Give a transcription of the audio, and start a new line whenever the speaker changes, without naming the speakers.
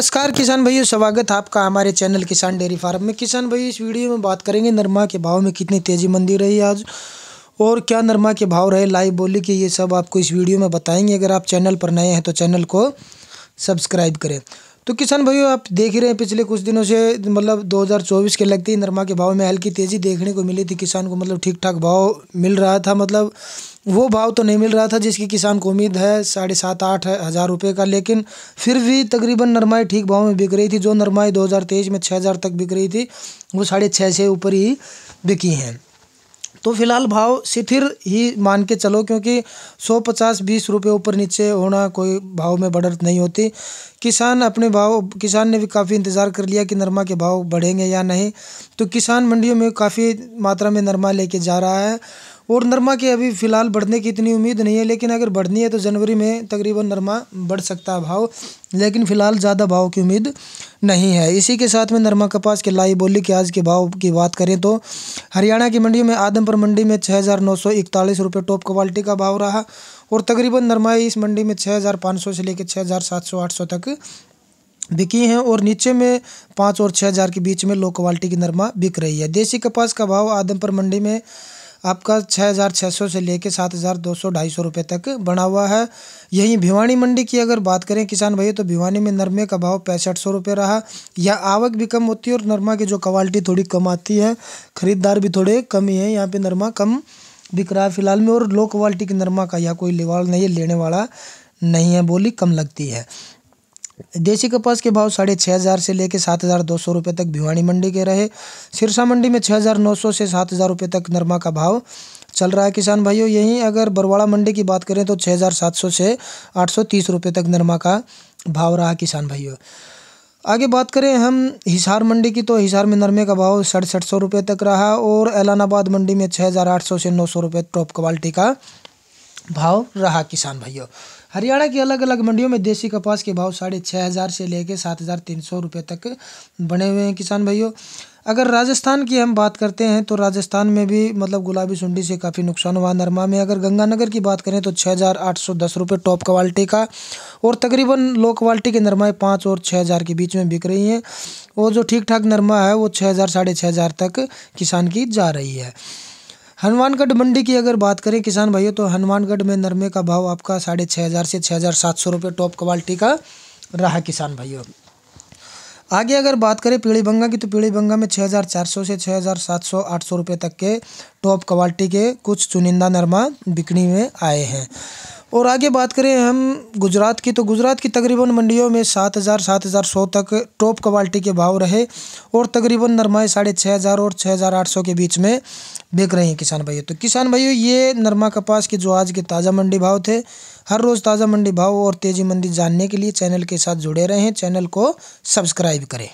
नमस्कार किसान भाइयों स्वागत है आपका हमारे चैनल किसान डेयरी फार्म में किसान भाई इस वीडियो में बात करेंगे नरमा के भाव में कितनी तेज़ी मंदी रही आज और क्या नरमा के भाव रहे लाइव बोली कि ये सब आपको इस वीडियो में बताएंगे अगर आप चैनल पर नए हैं तो चैनल को सब्सक्राइब करें तो किसान भाइयों आप देख ही रहे हैं पिछले कुछ दिनों से मतलब 2024 के लगते ही नरमा के भाव में हल्की तेज़ी देखने को मिली थी किसान को मतलब ठीक ठाक भाव मिल रहा था मतलब वो भाव तो नहीं मिल रहा था जिसकी किसान को उम्मीद है साढ़े सात आठ हज़ार रुपये का लेकिन फिर भी तकरीबन नरमाई ठीक भाव में बिक रही थी जो नरमाई दो में छः तक बिक रही थी वो साढ़े छः से ऊपर ही बिकी हैं तो फिलहाल भाव शिथिर ही मान के चलो क्योंकि 150 बीस रुपये ऊपर नीचे होना कोई भाव में बढ़त नहीं होती किसान अपने भाव किसान ने भी काफ़ी इंतज़ार कर लिया कि नरमा के भाव बढ़ेंगे या नहीं तो किसान मंडियों में काफ़ी मात्रा में नरमा लेके जा रहा है और नरमा के अभी फ़िलहाल बढ़ने की इतनी उम्मीद नहीं है लेकिन अगर बढ़नी है तो जनवरी में तकरीबन नरमा बढ़ सकता है भाव लेकिन फ़िलहाल ज़्यादा भाव की उम्मीद नहीं है इसी के साथ में नरमा कपास के लाई बोली के आज के भाव की बात करें तो हरियाणा की मंडी में आदमपुर मंडी में छः हज़ार नौ सौ इकतालीस रुपये टॉप क्वालिटी का भाव रहा और तकरीबन नरमाई इस मंडी में छः हज़ार पाँच सौ से लेकर छः हज़ार सात सौ आठ सौ तक बिकी हैं और नीचे में पाँच और छः हज़ार के बीच में लो क्वालिटी की नरमा बिक रही है देसी कपास का भाव आदमपुर मंडी में आपका छः हज़ार छः सौ से लेकर सात हज़ार दो सौ ढाई सौ रुपये तक बढ़ा हुआ है यहीं भिवानी मंडी की अगर बात करें किसान भाई तो भिवानी में नरमे का भाव पैंसठ सौ रुपये रहा यह आवक भी कम होती है और नरमा की जो क्वालिटी थोड़ी कम आती है ख़रीदार भी थोड़े कम ही है यहाँ पर नरमा कम बिक रहा है फिलहाल में और लो क्वालिटी की नरमा का यह कोई लेवाल नहीं है लेने वाला नहीं है बोली कम लगती है देसी कपास के भाव साढ़े छः हज़ार से लेकर सात हज़ार दो सौ रुपये तक भिवानी मंडी के रहे सिरसा मंडी में छः हज़ार नौ सौ से सात हज़ार रुपये तक नरमा का भाव चल रहा है किसान भाइयों यहीं अगर बरवाड़ा मंडी की बात करें तो छः हज़ार सात सौ से आठ सौ तीस रुपये तक नरमा का भाव रहा किसान भाइयों आगे बात करें हम हिसार मंडी की तो हिसार में नरमे का भाव सड़सठ सौ रुपये तक रहा और एलानाबाद मंडी में छः हज़ार आठ सौ से नौ सौ रुपये टॉप क्वालिटी का भाव रहा किसान भाइयों हरियाणा की अलग अलग मंडियों में देसी कपास के भाव साढ़े छः हज़ार से लेकर सात हज़ार तीन सौ रुपये तक बने हुए हैं किसान भाइयों अगर राजस्थान की हम बात करते हैं तो राजस्थान में भी मतलब गुलाबी सुंडी से काफ़ी नुकसान हुआ नरमा में अगर गंगानगर की बात करें तो छः हज़ार आठ सौ दस रुपये टॉप क्वालिटी का और तकरीबन लो क्वालिटी के नरमाएँ पाँच और छः हज़ार के बीच में बिक रही हैं और जो ठीक ठाक नरमा है वो छः हज़ार साढ़े छः हज़ार तक किसान की जा रही है हनुमानगढ़ मंडी की अगर बात करें किसान भाइयों तो हनुमानगढ़ में नरमे का भाव आपका साढ़े छः हज़ार से छः हज़ार सात सौ रुपये टॉप क्वालिटी का रहा किसान भाइयों आगे अगर बात करें पीढ़ी बंगा की तो पीढ़ी बंगा में छः हज़ार चार सौ से छः हज़ार सात सौ आठ सौ रुपये तक के टॉप क्वालिटी के कुछ चुनिंदा नरमा बिकनी में आए हैं और आगे बात करें हम गुजरात की तो गुजरात की तकरीबन मंडियों में सात हज़ार सात हज़ार सौ तक टॉप क्वालिटी के भाव रहे और तकरीबन नरमाए साढ़े छः हज़ार और छः हज़ार आठ सौ के बीच में बेच रहे हैं किसान भाइयों तो किसान भाइयों ये नरमा कपास के जो आज के ताज़ा मंडी भाव थे हर रोज़ ताज़ा मंडी भाव और तेज़ी मंडी जानने के लिए चैनल के साथ जुड़े रहें चैनल को सब्सक्राइब करें